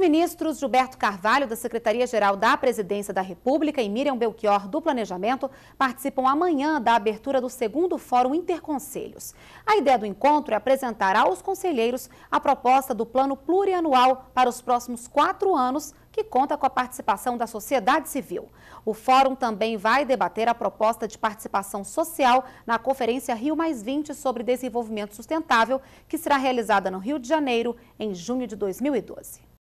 ministros Gilberto Carvalho, da Secretaria-Geral da Presidência da República, e Miriam Belchior, do Planejamento, participam amanhã da abertura do segundo Fórum Interconselhos. A ideia do encontro é apresentar aos conselheiros a proposta do Plano Plurianual para os próximos quatro anos, que conta com a participação da sociedade civil. O fórum também vai debater a proposta de participação social na Conferência Rio sobre Desenvolvimento Sustentável, que será realizada no Rio de Janeiro em junho de 2012.